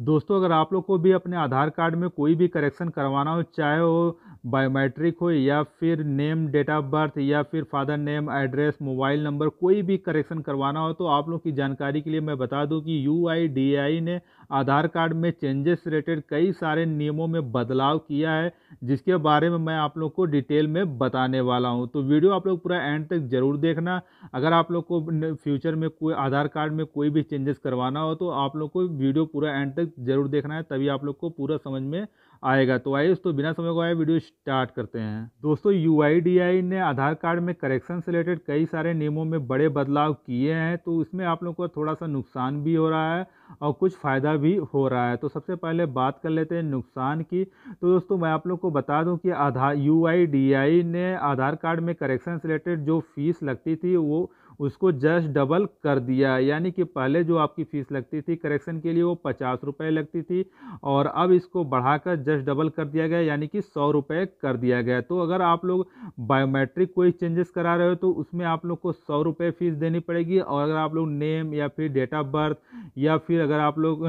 दोस्तों अगर आप लोग को भी अपने आधार कार्ड में कोई भी करेक्शन करवाना हो चाहे वो बायोमेट्रिक हो या फिर नेम डेट ऑफ बर्थ या फिर father name address mobile number कोई भी करेक्शन करवाना हो तो आप लोग की जानकारी के लिए मैं बता दूं कि यू ने आधार कार्ड में चेंजेस रिलेटेड कई सारे नियमों में बदलाव किया है जिसके बारे में मैं आप लोग को डिटेल में बताने वाला हूँ तो वीडियो आप लोग पूरा एंड तक जरूर देखना अगर आप लोग को फ्यूचर में कोई आधार कार्ड में कोई भी चेंजेस करवाना हो तो आप लोग को वीडियो पूरा एंड तक जरूर देखना है तभी आप लोग को पूरा समझ में आएगा तो आइए दोस्तों बिना समय को आए वीडियो स्टार्ट करते हैं दोस्तों यू ने आधार कार्ड में करेक्शन से रिलेटेड कई सारे नियमों में बड़े बदलाव किए हैं तो इसमें आप लोग को थोड़ा सा नुकसान भी हो रहा है और कुछ फ़ायदा भी हो रहा है तो सबसे पहले बात कर लेते हैं नुकसान की तो दोस्तों मैं आप लोग को बता दूं कि आधार यू ने आधार कार्ड में करेक्शन रिलेटेड जो फीस लगती थी वो उसको जस्ट डबल कर दिया यानी कि पहले जो आपकी फ़ीस लगती थी करेक्शन के लिए वो पचास रुपये लगती थी और अब इसको बढ़ाकर जस्ट डबल कर दिया गया यानी कि सौ रुपये कर दिया गया तो अगर आप लोग बायोमेट्रिक कोई चेंजेस करा रहे हो तो उसमें आप लोग को सौ रुपये फ़ीस देनी पड़ेगी और अगर आप लोग नेम या फिर डेट ऑफ बर्थ या फिर अगर आप लोग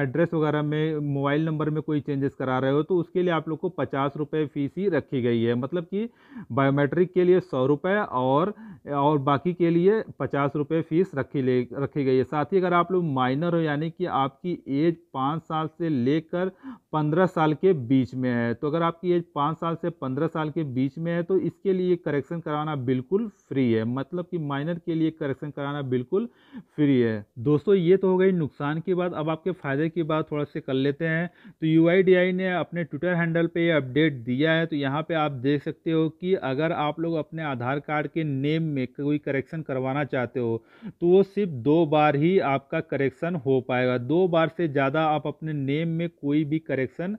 एड्रेस वगैरह में मोबाइल नंबर में कोई चेंजेस करा रहे हो तो उसके लिए आप लोग को पचास रुपये फ़ीस ही रखी गई है मतलब कि बायोमेट्रिक के लिए सौ रुपये और और बाकी के लिए पचास रुपये फ़ीस रखी ले रखी गई है साथ ही अगर आप लोग माइनर हो यानी कि आपकी एज पाँच साल से लेकर पंद्रह साल के बीच में है तो अगर आपकी एज पाँच साल से पंद्रह साल के बीच में है तो इसके लिए करेक्शन कराना बिल्कुल फ्री है मतलब कि माइनर के लिए करेक्शन कराना बिल्कुल फ्री है दोस्तों ये तो हो गया गई नुकसान की बात अब आपके फ़ायदे की बात थोड़ा से कर लेते हैं तो यू ने अपने ट्विटर हैंडल पे ये अपडेट दिया है तो यहाँ पे आप देख सकते हो कि अगर आप लोग अपने आधार कार्ड के नेम में कोई करेक्शन करवाना चाहते हो तो वो सिर्फ दो बार ही आपका करेक्शन हो पाएगा दो बार से ज़्यादा आप अपने नेम में कोई भी करेक्शन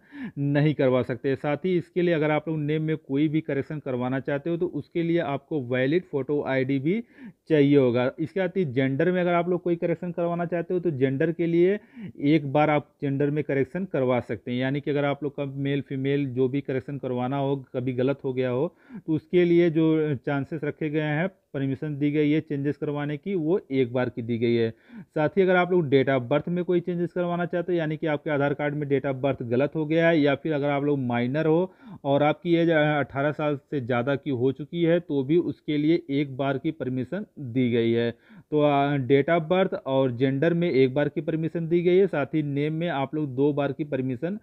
नहीं करवा सकते साथ ही इसके लिए अगर आप लोग नेम में कोई भी करेक्शन करवाना चाहते हो तो उसके लिए आपको वैलिड फ़ोटो आईडी भी चाहिए होगा इसके साथ ही जेंडर में अगर आप लोग कोई करेक्शन करवाना चाहते हो तो जेंडर के लिए एक बार आप जेंडर में करेक्शन करवा सकते हैं यानी कि अगर आप लोग का मेल फीमेल जो भी करेक्शन करवाना हो कभी गलत हो गया हो तो उसके लिए जो चांसेस रखे गए हैं परमिशन दी गई है चेंजेस करवाने की वो एक बार की दी गई है साथ ही अगर आप लोग डेट ऑफ बर्थ में कोई चेंजेस करवाना चाहते हैं यानी कि आपके आधार कार्ड में डेट ऑफ बर्थ गलत हो गया है या फिर अगर आप लोग माइनर हो और आपकी एज अठारह साल से ज़्यादा की हो चुकी है तो भी उसके लिए एक बार की परमिशन दी गई है तो डेट ऑफ बर्थ और जेंडर में एक एक बार की परमिशन दी गई है साथ ही नेम में आप लोग दो बार की परमिशन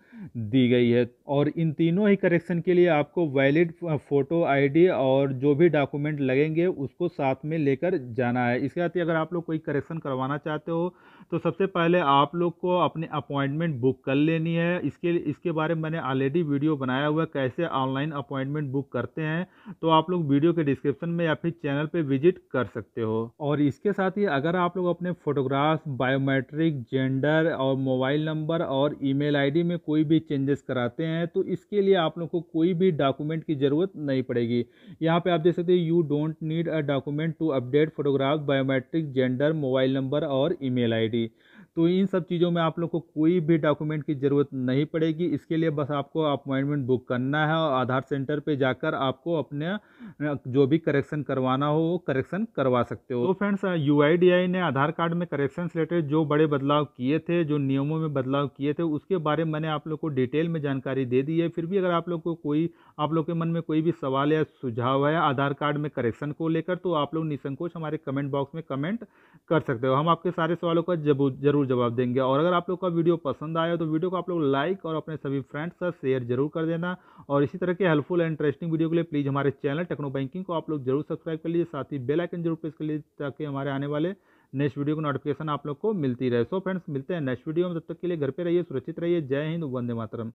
दी गई है और इन तीनों ही करेक्शन के लिए आपको वैलिड फ़ोटो आईडी और जो भी डॉक्यूमेंट लगेंगे उसको साथ में लेकर जाना है इसके साथ ही अगर आप लोग कोई करेक्शन करवाना चाहते हो तो सबसे पहले आप लोग को अपने अपॉइंटमेंट बुक कर लेनी है इसके इसके बारे में मैंने ऑलरेडी वीडियो बनाया हुआ है कैसे ऑनलाइन अपॉइंटमेंट बुक करते हैं तो आप लोग वीडियो के डिस्क्रिप्शन में या फिर चैनल पर विजिट कर सकते हो और इसके साथ ही अगर आप लोग अपने फोटोग्राफ बायोमेट बायोमेट्रिक जेंडर और मोबाइल नंबर और ईमेल आईडी में कोई भी चेंजेस कराते हैं तो इसके लिए आप लोग को कोई भी डॉक्यूमेंट की ज़रूरत नहीं पड़ेगी यहाँ पे आप देख सकते हैं you don't need a document to update photograph biometric gender mobile number और ई मेल तो इन सब चीज़ों में आप लोग को कोई भी डॉक्यूमेंट की ज़रूरत नहीं पड़ेगी इसके लिए बस आपको अपॉइंटमेंट बुक करना है और आधार सेंटर पे जाकर आपको अपने जो भी करेक्शन करवाना हो वो करेक्शन करवा सकते हो तो फ्रेंड्स यू ने आधार कार्ड में करेक्शन रिलेटेड जो बड़े बदलाव किए थे जो नियमों में बदलाव किए थे उसके बारे में मैंने आप लोग को डिटेल में जानकारी दे दी है फिर भी अगर आप लोग को कोई आप लोग के मन में कोई भी सवाल या सुझाव है आधार कार्ड में करेक्शन को लेकर तो आप लोग निसंकोच हमारे कमेंट बॉक्स में कमेंट कर सकते हो हम आपके सारे सवालों का जब ज़रूर जवाब देंगे और अगर आप लोग का वीडियो पसंद आया तो वीडियो को आप लोग लाइक और अपने सभी फ्रेंड्स का शेयर जरूर कर देना और इसी तरह के हेल्पफुल एंड इंटरेस्टिंग वीडियो के लिए प्लीज़ हमारे चैनल टेक्नो बैंकिंग को आप लोग जरूर सब्सक्राइब कर लीजिए साथ ही बेल आइकन जरूर प्रेस कर लीजिए ताकि हमारे आने वाले नेक्स्ट वीडियो की नोटिफिकेशन आप लोग को मिलती रहे सो फ्रेंड्स मिलते हैं नेक्स्ट वीडियो में तब तक के लिए घर पर रहिए सुरक्षित रहिए जय हिंद वंदे मातरम